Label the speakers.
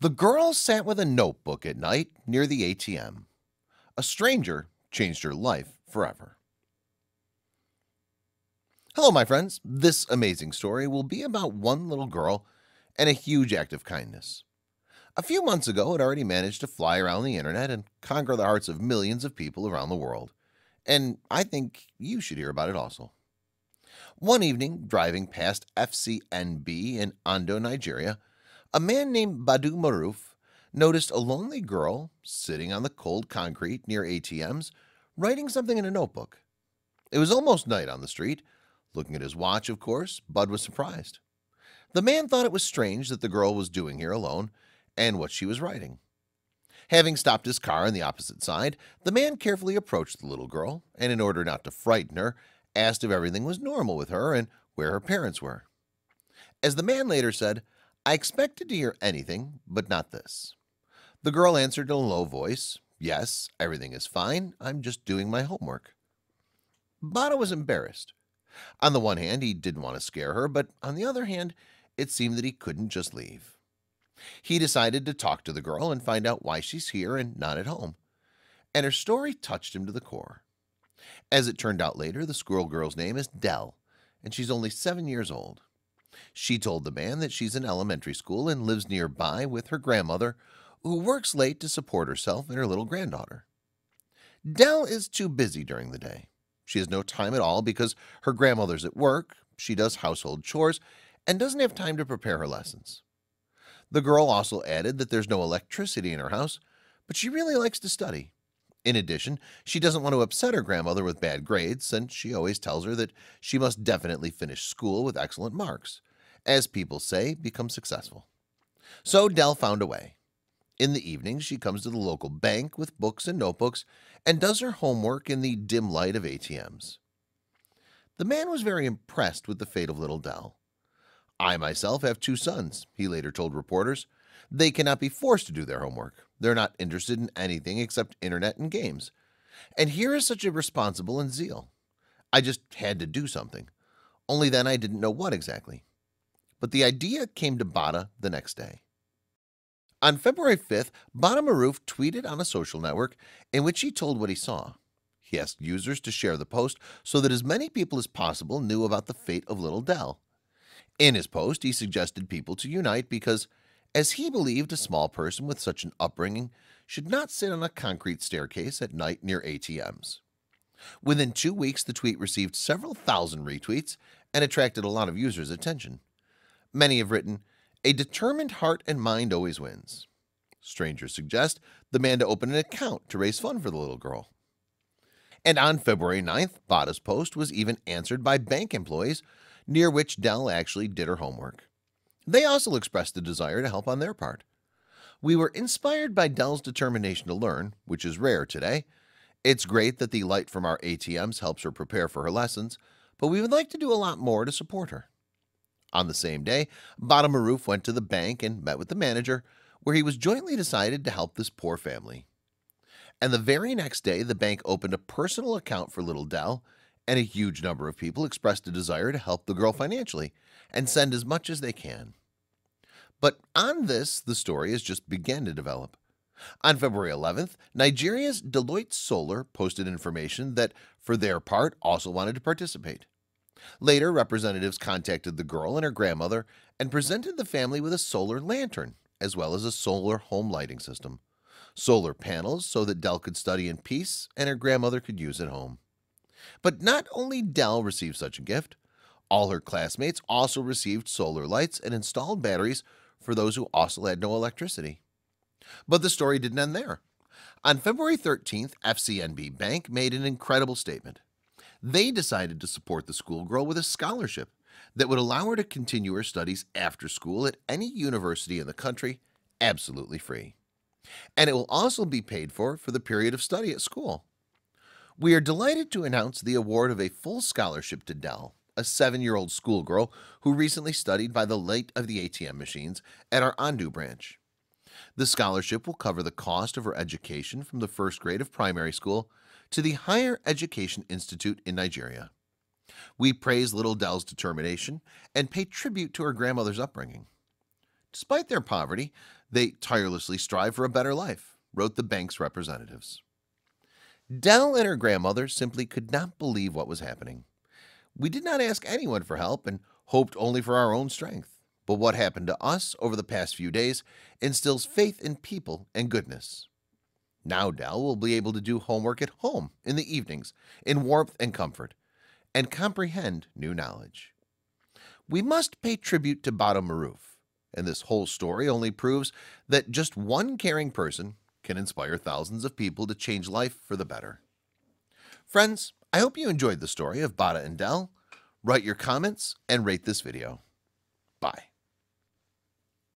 Speaker 1: The girl sat with a notebook at night near the ATM. A stranger changed her life forever. Hello, my friends. This amazing story will be about one little girl and a huge act of kindness. A few months ago, it already managed to fly around the internet and conquer the hearts of millions of people around the world. And I think you should hear about it also. One evening, driving past FCNB in Ondo, Nigeria, a man named Badu Maruf noticed a lonely girl sitting on the cold concrete near ATMs writing something in a notebook. It was almost night on the street. Looking at his watch, of course, Bud was surprised. The man thought it was strange that the girl was doing here alone and what she was writing. Having stopped his car on the opposite side, the man carefully approached the little girl and, in order not to frighten her, asked if everything was normal with her and where her parents were. As the man later said, I expected to hear anything, but not this. The girl answered in a low voice, Yes, everything is fine. I'm just doing my homework. Bada was embarrassed. On the one hand, he didn't want to scare her, but on the other hand, it seemed that he couldn't just leave. He decided to talk to the girl and find out why she's here and not at home. And her story touched him to the core. As it turned out later, the squirrel girl's name is Dell, and she's only seven years old. She told the man that she's in elementary school and lives nearby with her grandmother, who works late to support herself and her little granddaughter. Dell is too busy during the day. She has no time at all because her grandmother's at work, she does household chores, and doesn't have time to prepare her lessons. The girl also added that there's no electricity in her house, but she really likes to study. In addition, she doesn't want to upset her grandmother with bad grades, since she always tells her that she must definitely finish school with excellent marks, as people say, become successful. So Dell found a way. In the evening, she comes to the local bank with books and notebooks and does her homework in the dim light of ATMs. The man was very impressed with the fate of little Dell. I myself have two sons, he later told reporters. They cannot be forced to do their homework. They're not interested in anything except internet and games. And here is such a responsible and zeal. I just had to do something. Only then I didn't know what exactly but the idea came to Bada the next day. On February 5th, Bada Maruf tweeted on a social network in which he told what he saw. He asked users to share the post so that as many people as possible knew about the fate of Little Dell. In his post, he suggested people to unite because, as he believed, a small person with such an upbringing should not sit on a concrete staircase at night near ATMs. Within two weeks, the tweet received several thousand retweets and attracted a lot of users' attention. Many have written, A determined heart and mind always wins. Strangers suggest the man to open an account to raise funds for the little girl. And on February 9th, Bada's post was even answered by bank employees, near which Dell actually did her homework. They also expressed a desire to help on their part. We were inspired by Dell's determination to learn, which is rare today. It's great that the light from our ATMs helps her prepare for her lessons, but we would like to do a lot more to support her. On the same day, Bottom went to the bank and met with the manager, where he was jointly decided to help this poor family. And the very next day, the bank opened a personal account for Little Dell, and a huge number of people expressed a desire to help the girl financially and send as much as they can. But on this, the story has just begun to develop. On February 11th, Nigeria's Deloitte Solar posted information that, for their part, also wanted to participate. Later, representatives contacted the girl and her grandmother and presented the family with a solar lantern as well as a solar home lighting system, solar panels so that Dell could study in peace and her grandmother could use at home. But not only Dell received such a gift, all her classmates also received solar lights and installed batteries for those who also had no electricity. But the story didn't end there. On February 13th, FCNB Bank made an incredible statement. They decided to support the schoolgirl with a scholarship that would allow her to continue her studies after school at any university in the country absolutely free. And it will also be paid for for the period of study at school. We are delighted to announce the award of a full scholarship to Dell, a seven-year-old schoolgirl who recently studied by the light of the ATM machines at our Andu branch. The scholarship will cover the cost of her education from the first grade of primary school to the Higher Education Institute in Nigeria. We praise Little Dell's determination and pay tribute to her grandmother's upbringing. Despite their poverty, they tirelessly strive for a better life, wrote the bank's representatives. Dell and her grandmother simply could not believe what was happening. We did not ask anyone for help and hoped only for our own strength. But what happened to us over the past few days instills faith in people and goodness. Now Dell will be able to do homework at home in the evenings in warmth and comfort and comprehend new knowledge. We must pay tribute to Bottom Maruf, and this whole story only proves that just one caring person can inspire thousands of people to change life for the better. Friends, I hope you enjoyed the story of Bada and Dell. Write your comments and rate this video. Bye.